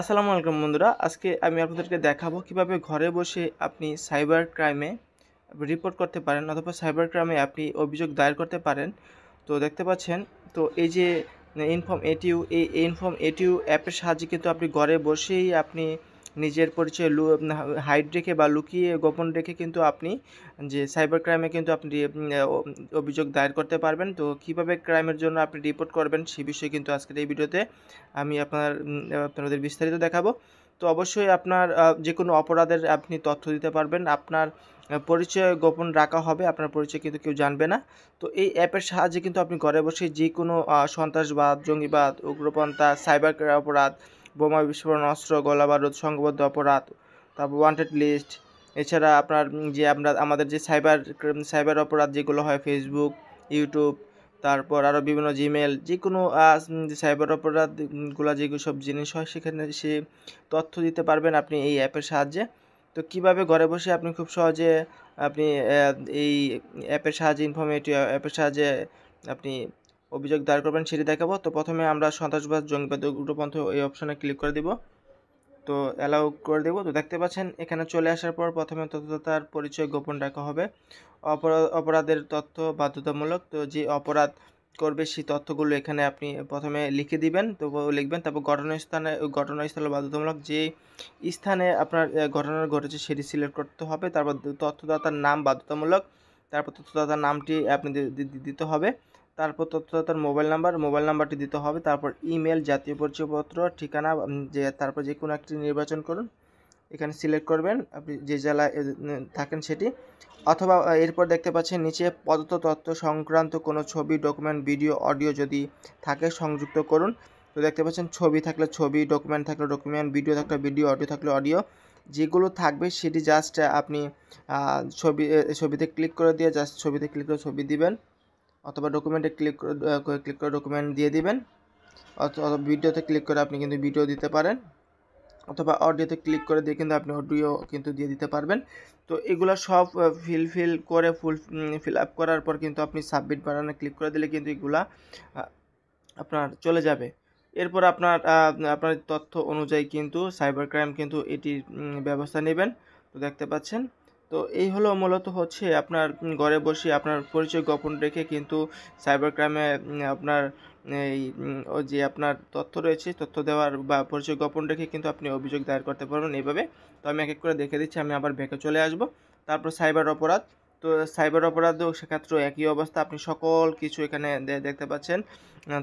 আসসালামু আলাইকুম বন্ধুরা আজকে আমি আপনাদেরকে দেখাবো কিভাবে ঘরে বসে আপনি সাইবার ক্রাইমে রিপোর্ট করতে পারেন অথবা সাইবার ক্রাইমে আপনি অভিযোগ দায়ের করতে পারেন তো দেখতে পাচ্ছেন তো এই যে ইনফর্ম এটিউ এই ইনফর্ম এটিউ অ্যাপের সাহায্যে কিন্তু আপনি ঘরে বসেই আপনি নিজের পরিচয় লু হাইড রেখে বা লুকিয়ে গোপন রেখে কিন্তু আপনি যে সাইবার ক্রাইমে কিন্তু আপনি অভিযোগ দায়ের করতে পারবেন তো কিভাবে ক্রাইমের জন্য আপনি রিপোর্ট করবেন সে বিষয়ে কিন্তু আজকের এই ভিডিওতে আমি আপনার আপনাদের বিস্তারিত দেখাবো তো অবশ্যই আপনার যে কোনো অপরাধের আপনি তথ্য দিতে পারবেন আপনার পরিচয় গোপন রাখা হবে আপনার পরিচয় কিন্তু কেউ জানবে না তো এই অ্যাপের সাহায্যে কিন্তু আপনি ঘরে বসে যে কোনো সন্ত্রাসবাদ জঙ্গিবাদ উগ্রপন্থা সাইবার অপরাধ বোমা বিস্ফোরণ অস্ত্র গোলা বারুদ সংঘবদ্ধ অপরাধ তারপর ওয়ান্টেড লিস্ট এছাড়া আপনার যে আমরা আমাদের যে সাইবার সাইবার অপরাধ যেগুলো হয় ফেসবুক ইউটিউব তারপর আরও বিভিন্ন জিমেল যে কোনো সাইবার অপরাধগুলো যে সব জিনিস হয় সেখানে সে তথ্য দিতে পারবেন আপনি এই অ্যাপের সাহায্যে তো কিভাবে ঘরে বসে আপনি খুব সহজে আপনি এই অ্যাপের সাহায্যে ইনফরমেটিভ অ্যাপের সাহায্যে আপনি অভিযোগ দায়ের করবেন সেটি দেখাবো তো প্রথমে আমরা সন্ত্রাসবাদ জঙ্গিবাদ উগ্রপন্থ এই অপশনে ক্লিক করে দিব তো অ্যালাউ করে দেব তো দেখতে পাচ্ছেন এখানে চলে আসার পর প্রথমে তথ্যদাতার পরিচয় গোপন রাখা হবে অপরাধের তথ্য বাধ্যতামূলক তো যে অপরাধ করবে সেই তথ্যগুলো এখানে আপনি প্রথমে লিখে দিবেন তো লিখবেন তারপর ঘটনাস্থানে ঘটনাস্থল বাধ্যতামূলক যে স্থানে আপনার ঘটনা ঘটেছে সেটি সিলেক্ট করতে হবে তারপর তথ্যদাতার নাম বাধ্যতামূলক তারপর তথ্যদাতার নামটি আপনি দিতে হবে তারপর তথ্য তার মোবাইল নাম্বার মোবাইল নাম্বারটি দিতে হবে তারপর ইমেল জাতীয় পরিচয়পত্র ঠিকানা যে তারপর যে কোনো একটি নির্বাচন করুন এখানে সিলেক্ট করবেন আপনি যে জেলায় থাকেন সেটি অথবা এরপর দেখতে পাচ্ছেন নিচে পদত্ব তথ্য সংক্রান্ত কোনো ছবি ডকুমেন্ট ভিডিও অডিও যদি থাকে সংযুক্ত করুন তো দেখতে পাচ্ছেন ছবি থাকলে ছবি ডকুমেন্ট থাকলে ডকুমেন্ট ভিডিও থাকলে ভিডিও অডিও থাকলে অডিও যেগুলো থাকবে সেটি জাস্ট আপনি ছবি ছবিতে ক্লিক করে দিয়ে জাস্ট ছবিতে ক্লিক করে ছবি দিবেন অথবা ডকুমেন্টে ক্লিক ক্লিক করে ডকুমেন্ট দিয়ে দিবেন অথবা ভিডিওতে ক্লিক করে আপনি কিন্তু ভিডিও দিতে পারেন অথবা অডিওতে ক্লিক করে দিয়ে কিন্তু আপনি অডিও কিন্তু দিয়ে দিতে পারবেন তো এগুলো সব ফিল ফিল করে ফুল ফিল আপ করার পর কিন্তু আপনি সাবমিট বানানো ক্লিক করে দিলে কিন্তু এগুলা আপনার চলে যাবে এরপর আপনার আপনার তথ্য অনুযায়ী কিন্তু সাইবার ক্রাইম কিন্তু এটির ব্যবস্থা নেবেন তো দেখতে পাচ্ছেন তো এই হলো মূলত হচ্ছে আপনার ঘরে বসে আপনার পরিচয় গোপন রেখে কিন্তু সাইবার ক্রাইমে আপনার এই যে আপনার তথ্য রয়েছে তথ্য দেওয়ার বা পরিচয় গোপন রেখে কিন্তু আপনি অভিযোগ দায়ের করতে পারবেন এইভাবে তো আমি এক এক করে দেখে দিচ্ছি আমি আবার ব্যাকে চলে আসব তারপর সাইবার অপরাধ তো সাইবার অপরাধ সেক্ষেত্রেও একই অবস্থা আপনি সকল কিছু এখানে দেখতে পাচ্ছেন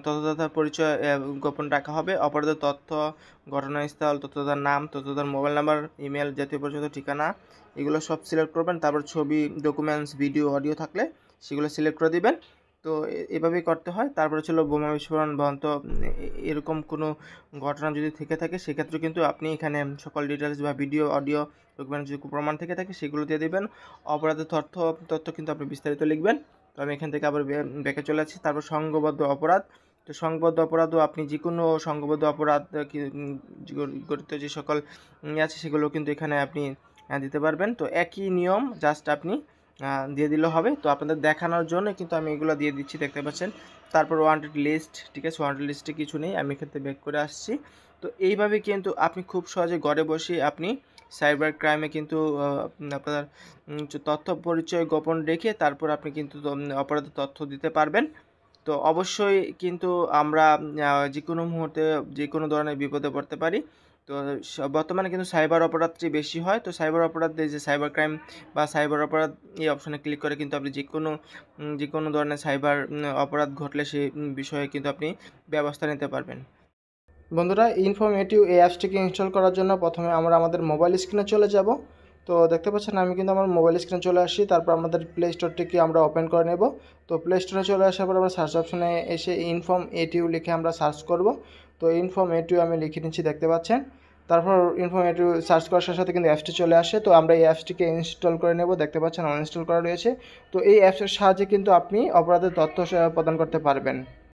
তথ্যদাতার পরিচয় গোপন রাখা হবে অপরাধের তথ্য ঘটনাস্থল তার নাম তার মোবাইল নাম্বার ইমেল জাতীয় পরিচয় ঠিকানা এগুলো সব সিলেক্ট করবেন তারপর ছবি ডকুমেন্টস ভিডিও অডিও থাকলে সেগুলো সিলেক্ট করে দিবেন তো এভাবেই করতে হয় তারপরে ছিল বোমা বিস্ফোরণ বন্ধ এরকম কোনো ঘটনা যদি থেকে থাকে সেক্ষেত্রে কিন্তু আপনি এখানে সকল ডিটেলস বা ভিডিও অডিও ডকুমেন্ট যদি প্রমাণ থেকে থাকে সেগুলো দিয়ে দেবেন অপরাধের তথ্য তথ্য কিন্তু আপনি বিস্তারিত লিখবেন তো আমি এখান থেকে আবার ব্যাকে চলে আসছি তারপর সংঘবদ্ধ অপরাধ তো সংবদ্ধ অপরাধও আপনি যে কোনো সংঘবদ্ধ অপরাধ গঠিত যে সকল আছে সেগুলো কিন্তু এখানে আপনি দিতে পারবেন তো একই নিয়ম জাস্ট আপনি দিয়ে দিলে হবে তো আপনাদের দেখানোর জন্য কিন্তু আমি এগুলো দিয়ে দিচ্ছি দেখতে পাচ্ছেন তারপর ওয়ান্টেড লিস্ট ঠিক আছে ওয়ান্টেড লিস্টে কিছু নেই আমি এখান থেকে ব্যাক করে আসছি তো এইভাবে কিন্তু আপনি খুব সহজে ঘরে বসে আপনি সাইবার ক্রাইমে কিন্তু আপনার তথ্য পরিচয় গোপন রেখে তারপর আপনি কিন্তু অপরাধ তথ্য দিতে পারবেন তো অবশ্যই কিন্তু আমরা যে কোনো মুহূর্তে যে কোনো ধরনের বিপদে পড়তে পারি তো বর্তমানে কিন্তু সাইবার অপরাধটি বেশি হয় তো সাইবার অপরাধে যে সাইবার ক্রাইম বা সাইবার অপরাধ এই অপশানে ক্লিক করে কিন্তু আপনি যে কোনো যে কোনো ধরনের সাইবার অপরাধ ঘটলে সে বিষয়ে কিন্তু আপনি ব্যবস্থা নিতে পারবেন বন্ধুরা ইনফরমেটিভ এই অ্যাপসটিকে ইনস্টল করার জন্য প্রথমে আমরা আমাদের মোবাইল স্ক্রিনে চলে যাব তো দেখতে পাচ্ছেন আমি কিন্তু আমার মোবাইল স্ক্রিনে চলে আসি তারপর আমাদের প্লে স্টোরটিকে আমরা ওপেন করে নেব তো প্লে স্টোরে চলে আসার পর আমরা সার্চ অপশনে এসে ইনফর্ম এটিউ লিখে আমরা সার্চ করব তো ইনফর্ম এটিও আমি লিখে নিচ্ছি দেখতে পাচ্ছেন তারপর ইনফর্ম এটিও সার্চ করার সাথে সাথে কিন্তু অ্যাপসটি চলে আসে তো আমরা এই অ্যাপসটিকে ইনস্টল করে নেব দেখতে পাচ্ছেন অনইনস্টল করা রয়েছে তো এই অ্যাপসের সাহায্যে কিন্তু আপনি অপরাধের তথ্য প্রদান করতে পারবেন